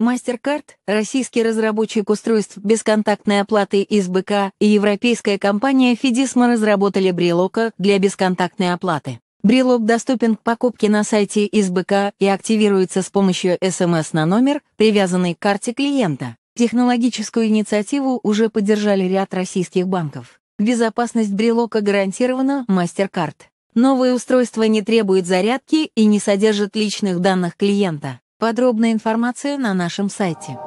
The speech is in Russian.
MasterCard, российский разработчик устройств бесконтактной оплаты из БК и европейская компания Fidisma разработали брелока для бесконтактной оплаты. Брелок доступен к покупке на сайте из БК и активируется с помощью СМС на номер, привязанный к карте клиента. Технологическую инициативу уже поддержали ряд российских банков. Безопасность брелока гарантирована MasterCard. Новое устройство не требует зарядки и не содержит личных данных клиента. Подробная информация на нашем сайте.